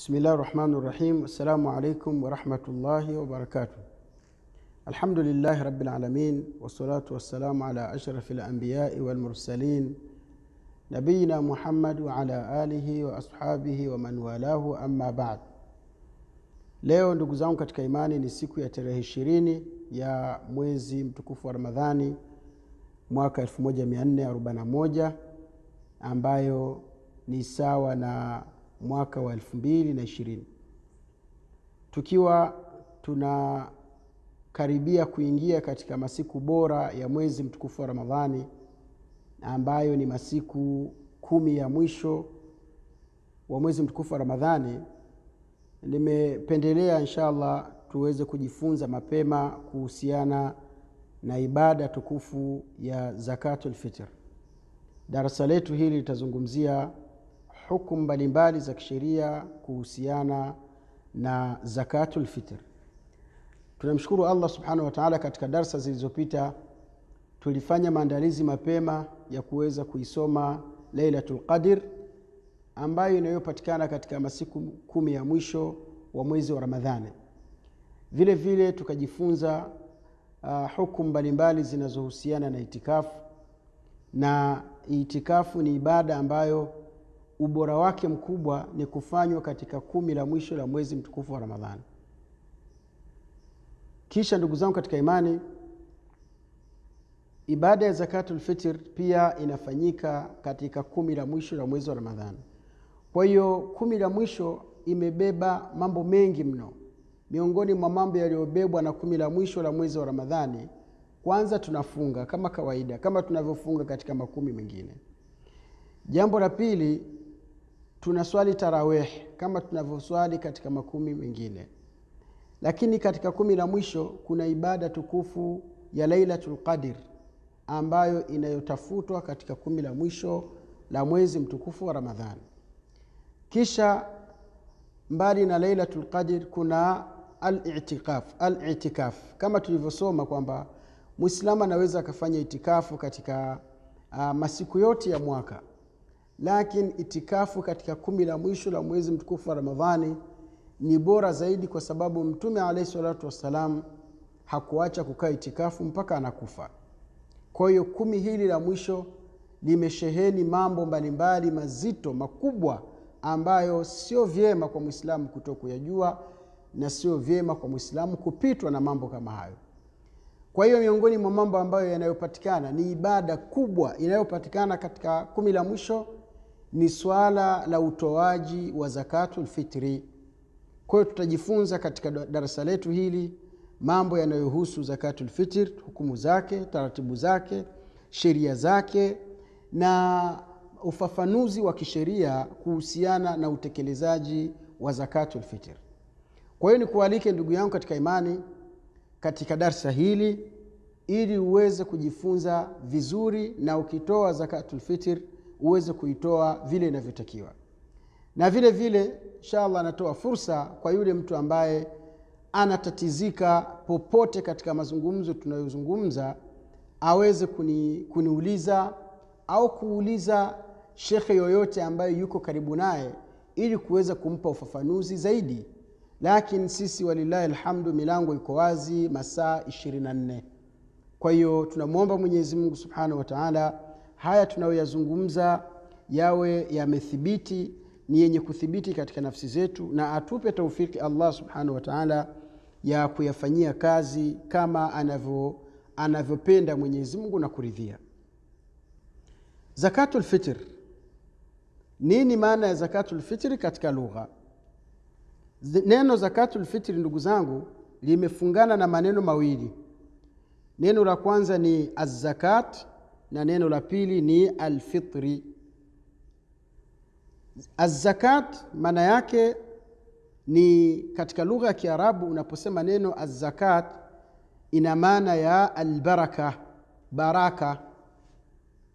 Bismillahi rahmani rahim. Assalamu alaikum warahmatullahi wabarakatuh. Alhamdulillahi rabi lalamin wassalatu wassalamu ala ashrafi lambiyai walmursalin nabiyina Muhammad wala alihi wa ashabihi wa man walahu, amma ba'd. Leo ndugu zangu katika imani, ni siku ya tarehe ishirini ya mwezi mtukufu wa Ramadhani mwaka 1441 ambayo ni sawa na mwaka wa elfu mbili na ishirini tukiwa tunakaribia kuingia katika masiku bora ya mwezi mtukufu wa Ramadhani ambayo ni masiku kumi ya mwisho wa mwezi mtukufu wa Ramadhani, nimependelea insha allah tuweze kujifunza mapema kuhusiana na ibada tukufu ya zakatul Darasa letu hili litazungumzia hukumu mbalimbali za kisheria kuhusiana na zakatul Tunamshukuru Allah subhanahu wataala Katika darsa zilizopita tulifanya maandalizi mapema ya kuweza kuisoma leilatu lqadir ambayo inayopatikana katika masiku kumi ya mwisho wa mwezi wa Ramadhani. Vile vile tukajifunza uh, hukumu mbalimbali zinazohusiana na itikafu, na itikafu ni ibada ambayo ubora wake mkubwa ni kufanywa katika kumi la mwisho la mwezi mtukufu wa Ramadhani. Kisha ndugu zangu katika imani, ibada ya zakatul pia inafanyika katika kumi la mwisho la mwezi wa Ramadhani. Kwa hiyo kumi la mwisho imebeba mambo mengi mno. Miongoni mwa mambo yaliyobebwa na kumi la mwisho la mwezi wa Ramadhani, kwanza tunafunga kama kawaida, kama tunavyofunga katika makumi mengine. Jambo la pili tunaswali tarawih kama tunavyoswali katika makumi mengine, lakini katika kumi la mwisho kuna ibada tukufu ya Lailatul lqadir ambayo inayotafutwa katika kumi la mwisho la mwezi mtukufu wa Ramadhani. Kisha mbali na Lailatul lqadir kuna alitikaf al kama tulivyosoma kwamba Muislamu anaweza akafanya itikafu katika uh, masiku yote ya mwaka lakini itikafu katika kumi la mwisho la mwezi mtukufu wa Ramadhani ni bora zaidi, kwa sababu Mtume alaihi salatu wassalam hakuacha kukaa itikafu mpaka anakufa. Kwa hiyo kumi hili la mwisho limesheheni mambo mbalimbali mazito makubwa ambayo sio vyema kwa Mwislamu kuto kuyajua na sio vyema kwa Mwislamu kupitwa na mambo kama hayo. Kwa hiyo miongoni mwa mambo ambayo yanayopatikana ni ibada kubwa inayopatikana katika kumi la mwisho ni swala la utoaji wa zakatu lfitri Kwa hiyo tutajifunza katika darasa letu hili mambo yanayohusu zakatu lfitir hukumu zake, taratibu zake, sheria zake na ufafanuzi wa kisheria kuhusiana na utekelezaji wa zakatu lfitir Kwa hiyo nikualike ndugu yangu katika imani katika darsa hili ili uweze kujifunza vizuri, na ukitoa zakatu fitri uweze kuitoa vile inavyotakiwa. Na vile vile inshallah anatoa fursa kwa yule mtu ambaye anatatizika popote katika mazungumzo tunayozungumza, aweze kuni, kuniuliza au kuuliza shekhe yoyote ambaye yuko karibu naye ili kuweza kumpa ufafanuzi zaidi. Lakini sisi walillahi alhamdu, milango iko wazi masaa 24. Kwa hiyo tunamwomba mwenyezimungu subhanahu wa taala haya tunayoyazungumza yawe yamethibiti, ni yenye kuthibiti katika nafsi zetu, na atupe taufiki Allah subhanahu wa taala ya kuyafanyia kazi kama anavyo anavyopenda Mwenyezi Mungu na kuridhia. Zakatul nini maana ya zakatulfitri katika lugha? Neno zakatul ndugu zangu, limefungana na maneno mawili. Neno la kwanza ni azakati na neno la pili ni alfitri. Azakat maana yake ni katika lugha ya Kiarabu, unaposema neno azakat ina maana ya albaraka, baraka,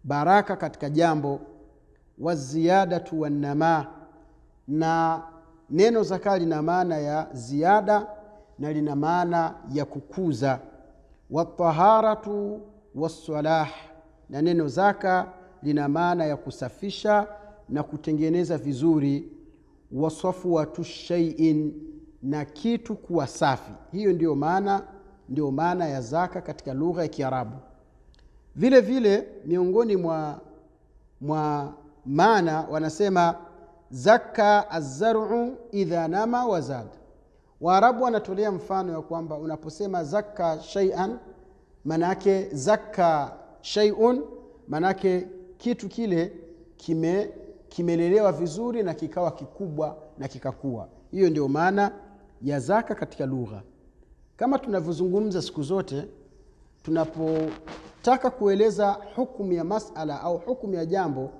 baraka katika jambo, waziadatu wannama, na neno zaka lina maana ya ziada na lina maana ya kukuza, wataharatu wassalah na neno zaka lina maana ya kusafisha na kutengeneza vizuri, wasafwatu shaiin, na kitu kuwa safi. Hiyo ndiyo maana ndio maana ya zaka katika lugha ya Kiarabu. Vile vile miongoni mwa, mwa maana wanasema zaka azzaru idha nama wazad. Waarabu wanatolea mfano ya kwamba unaposema zaka shaian, maana zakka zaka shay'un, manake kitu kile kime kimelelewa vizuri na kikawa kikubwa na kikakuwa. Hiyo ndio maana ya zaka katika lugha. Kama tunavyozungumza siku zote, tunapotaka kueleza hukumu ya masala au hukumu ya jambo,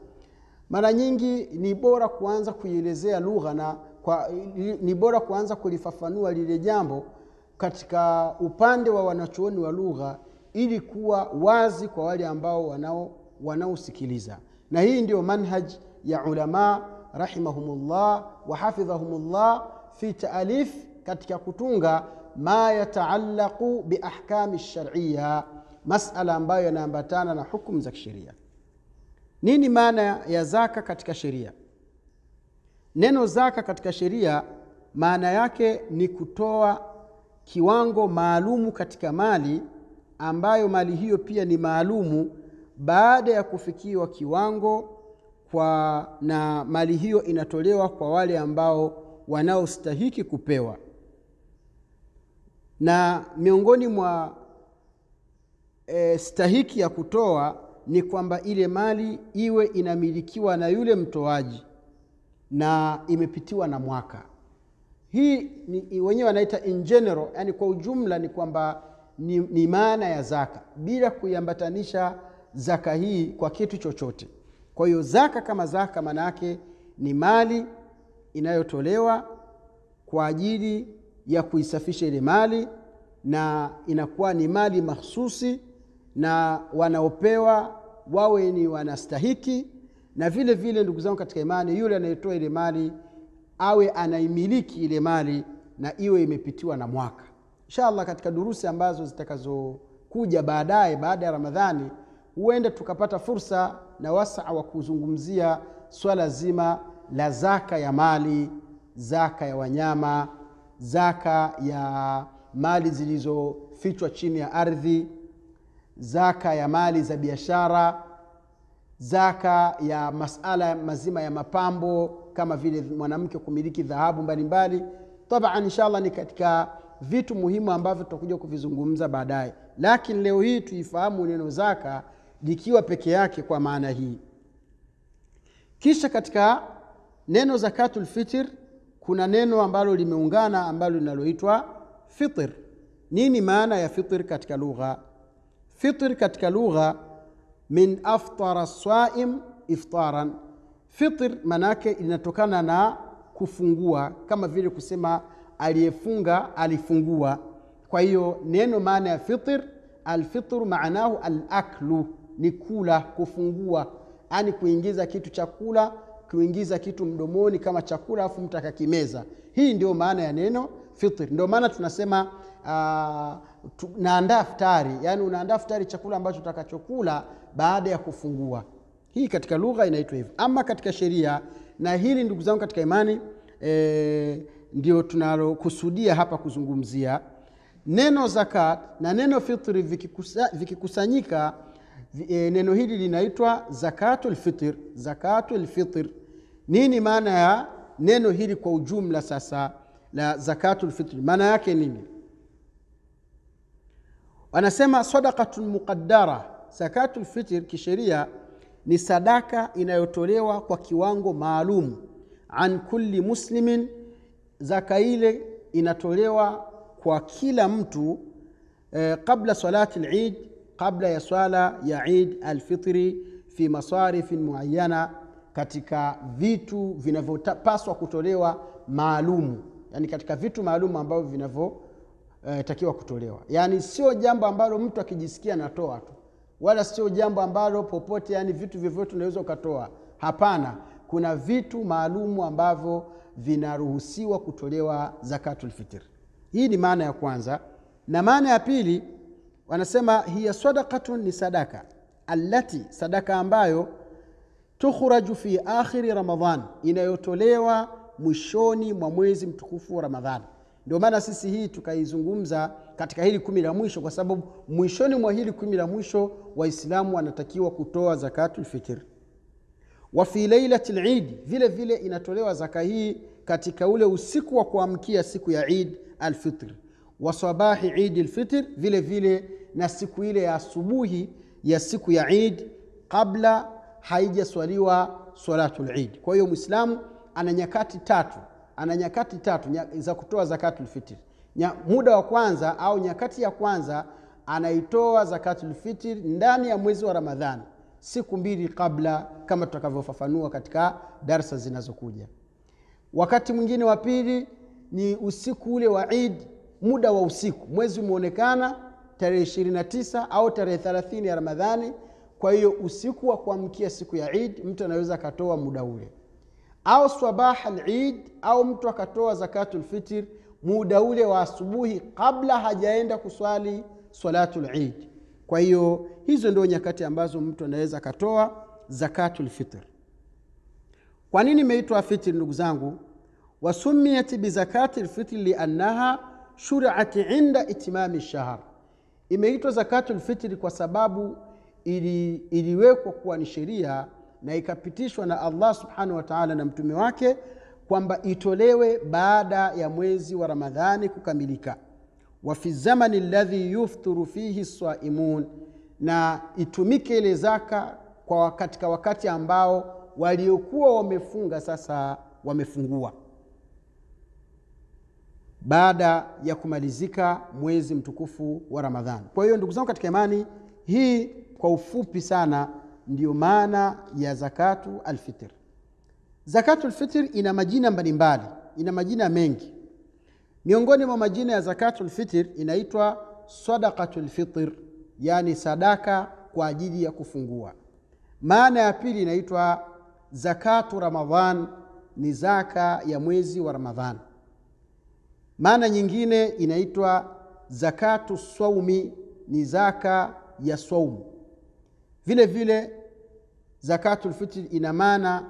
mara nyingi ni bora kuanza kuielezea lugha na kwa, ni bora kuanza kulifafanua lile jambo katika upande wa wanachuoni wa lugha ili kuwa wazi kwa wale ambao wanao wanaosikiliza na hii ndio manhaj ya ulama rahimahumullah wa hafidhahumullah fi taalif katika kutunga ma yataallaqu biahkami lsharia masala ambayo yanaambatana na hukumu za kisheria nini maana ya zaka katika sheria neno zaka katika sheria maana yake ni kutoa kiwango maalumu katika mali ambayo mali hiyo pia ni maalumu baada ya kufikiwa kiwango kwa na mali hiyo inatolewa kwa wale ambao wanaostahiki kupewa. Na miongoni mwa e, stahiki ya kutoa ni kwamba ile mali iwe inamilikiwa na yule mtoaji na imepitiwa na mwaka. Hii wenyewe wanaita in general, yani kwa ujumla ni kwamba ni, ni maana ya zaka bila kuiambatanisha zaka hii kwa kitu chochote. Kwa hiyo zaka kama zaka maana yake ni mali inayotolewa kwa ajili ya kuisafisha ile mali, na inakuwa ni mali mahsusi, na wanaopewa wawe ni wanastahiki. Na vile vile, ndugu zangu katika imani, yule anayetoa ile mali awe anaimiliki ile mali na iwe imepitiwa na mwaka inshallah katika durusi ambazo zitakazokuja baadaye baada ya Ramadhani huenda tukapata fursa na wasaa wa kuzungumzia swala zima la zaka ya mali, zaka ya wanyama, zaka ya mali zilizofichwa chini ya ardhi, zaka ya mali za biashara, zaka ya masala mazima ya mapambo kama vile mwanamke kumiliki dhahabu mbalimbali. Tabaan, inshallah ni katika vitu muhimu ambavyo tutakuja kuvizungumza baadaye, lakini leo hii tuifahamu neno zaka likiwa peke yake kwa maana hii. Kisha katika neno zakatul fitr kuna neno ambalo limeungana ambalo linaloitwa fitr. Nini maana ya fitr katika lugha? Fitr katika lugha, min aftara swaim iftaran. Fitr maanake inatokana na kufungua, kama vile kusema aliyefunga alifungua. Kwa hiyo neno maana ya fitr, alfitru maanahu alaklu, ni kula, kufungua, ani kuingiza kitu chakula, kuingiza kitu mdomoni kama chakula, alafu mtu akakimeza. Hii ndio maana ya neno fitr. Ndio maana tunasema uh, tu, naandaa ftari yani unaandaa ftari chakula ambacho utakachokula baada ya kufungua. Hii katika lugha inaitwa hivyo. Ama katika sheria, na hili ndugu zangu katika imani eh, ndio tunalokusudia hapa kuzungumzia. Neno zakat na neno fitri vikikusanyika e, neno hili linaitwa zakatu fitr. nini maana ya neno hili kwa ujumla sasa la zakatul Maana yake nini? Wanasema sadakatu muqadara zakatu lfitr kisheria ni sadaka inayotolewa kwa kiwango maalum, an kulli muslimin zaka ile inatolewa kwa kila mtu eh, qabla salati al kabla ya swala ya Eid al fi masarifin muayyana, katika vitu vinavyopaswa kutolewa maalumu, yani katika vitu maalumu ambavyo vinavyotakiwa eh, kutolewa. Yani sio jambo ambalo mtu akijisikia anatoa tu, wala sio jambo ambalo popote, yani vitu vyovyote unaweza ukatoa. Hapana, kuna vitu maalumu ambavyo vinaruhusiwa kutolewa zakatul fitr. Hii ni maana ya kwanza, na maana ya pili wanasema hiya sadakatun ni sadaka allati, sadaka ambayo tukhraju fi akhiri Ramadhan, inayotolewa mwishoni mwa mwezi mtukufu wa ramadhan Ndio maana sisi hii tukaizungumza katika hili kumi la mwisho, kwa sababu mwishoni mwa hili kumi la mwisho Waislamu wanatakiwa kutoa zakatul wa fi lailati lidi, vile vile inatolewa zaka hii katika ule usiku wa kuamkia siku ya id alfitr wa sabahi idi al vile vile na siku ile ya asubuhi ya siku ya id kabla haijaswaliwa salatu lid Kwa hiyo Muislamu ana nyakati tatu, ana nyakati tatu za kutoa zakatul fitr. Muda wa kwanza au nyakati ya kwanza anaitoa zakatu lfitr ndani ya mwezi wa Ramadhani siku mbili kabla, kama tutakavyofafanua katika darsa zinazokuja. Wakati mwingine wa pili ni usiku ule wa Idi, muda wa usiku, mwezi umeonekana tarehe 29 au tarehe 30 ya Ramadhani. Kwa hiyo usiku wa kuamkia siku ya Idi mtu anaweza akatoa muda ule, au sabah al au mtu akatoa zakatu lfitir muda ule wa asubuhi kabla hajaenda kuswali salatu lidi kwa hiyo hizo ndio nyakati ambazo mtu anaweza akatoa zakatul fitr. Kwa nini imeitwa fitri, ndugu zangu? Wasumiyat bizakati lfitri liannaha shuriat inda itimami shahar, imeitwa zakatul fitri kwa sababu ili, iliwekwa kuwa ni sheria na ikapitishwa na Allah subhanahu wa taala na mtume wake kwamba itolewe baada ya mwezi wa Ramadhani kukamilika wa fi zamani ladhi yufturu fihi saimun, na itumike ile zaka kwa katika wakati ambao waliokuwa wamefunga sasa wamefungua, baada ya kumalizika mwezi mtukufu wa Ramadhani. Kwa hiyo ndugu zangu katika imani hii, kwa ufupi sana, ndiyo maana ya zakatu alfitr. Zakatu alfitr ina majina mbalimbali, ina majina mengi Miongoni mwa majina ya zakatul fitr inaitwa sadaqatul fitr, yani sadaka kwa ajili ya kufungua. Maana ya pili inaitwa zakatu Ramadhan, ni zaka ya mwezi wa Ramadhan. Maana nyingine inaitwa zakatu saumi ni zaka ya swaumu. Vile vile zakatul fitr ina maana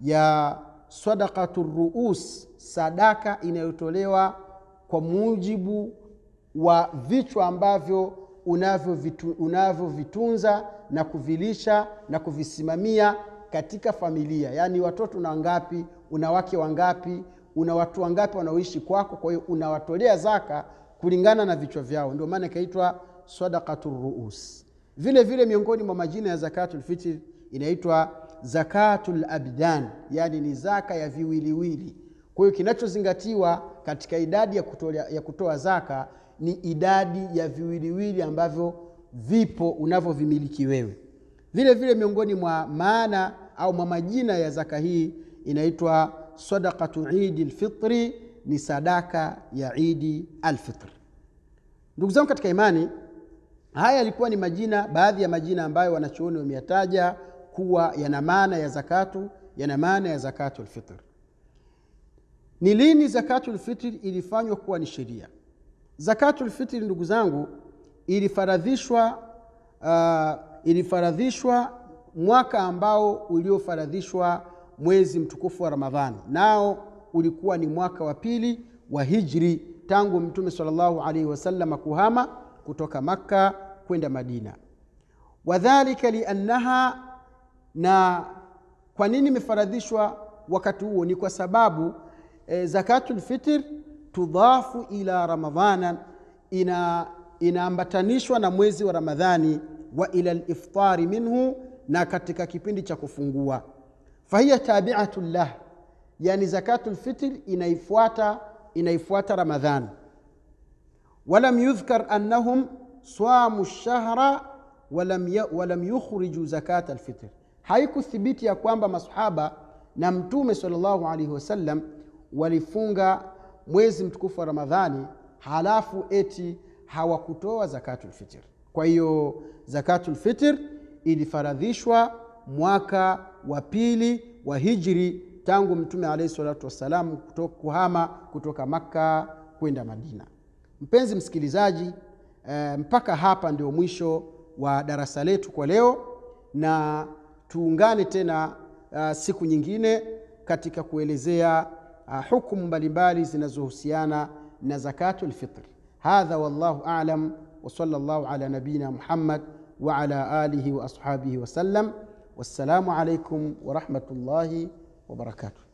ya sadaqatu ruus, sadaka inayotolewa kwa mujibu wa vichwa ambavyo unavyovitunza vitu, na kuvilisha na kuvisimamia katika familia, yaani watoto una wangapi, una wake wangapi, una watu wangapi wanaoishi kwako. Kwa hiyo unawatolea zaka kulingana na vichwa vyao, ndio maana ikaitwa sadaqatul ruus. Vile vile miongoni mwa majina ya zakatul inaitwa zakatul abdan, yaani ni zaka ya viwiliwili. Kwa hiyo kinachozingatiwa katika idadi ya kutoa, ya kutoa zaka ni idadi ya viwiliwili ambavyo vipo unavyovimiliki wewe. Vile vile miongoni mwa maana au mwa majina ya zaka hii inaitwa sadaqatu idi lfitri, ni sadaka ya idi alfitri. Ndugu zangu katika imani, haya yalikuwa ni majina, baadhi ya majina ambayo wanachuoni wameyataja kuwa yana maana ya zakatu, yana maana ya zakatu lfitri ni lini zakatul ilifanywa kuwa ni sheria? Zakatul ndugu zangu, ilifaradhishwa uh, ilifaradhishwa mwaka ambao uliofaradhishwa mwezi mtukufu wa Ramadhani, nao ulikuwa ni mwaka wa pili wa hijri tangu Mtume salllahu alaihi wasalama kuhama kutoka Makka kwenda Madina. Wadhalika liannaha, na kwa nini imefaradhishwa wakati huo? Ni kwa sababu e, zakatul fitr tudhafu ila ramadhana, ina inaambatanishwa na mwezi wa Ramadhani, wa ila liftari minhu, na katika kipindi cha kufungua. Fahiya tabiatu lah, yani zakatul fitr inaifuata inaifuata Ramadhani. Walam yudhkar annahum swamu shahra walam, ya, walam yukhriju zakata alfitr, haikuthibiti ya kwamba masahaba na Mtume sallallahu alaihi wasallam walifunga mwezi mtukufu wa Ramadhani halafu eti hawakutoa zakatulfitir Kwa hiyo zakatulfitir ilifaradhishwa mwaka wa pili wa hijri tangu Mtume alaihi salatu wassalam kuhama kutoka Makka kwenda Madina. Mpenzi msikilizaji, e, mpaka hapa ndio mwisho wa darasa letu kwa leo, na tuungane tena a, eh, siku nyingine katika kuelezea آه، حكم mbalimbali zinazohusiana na zakatu الفطر هذا والله أعلم وصلى الله على نبينا محمد وعلى آله وأصحابه وسلم والسلام عليكم ورحمة الله وبركاته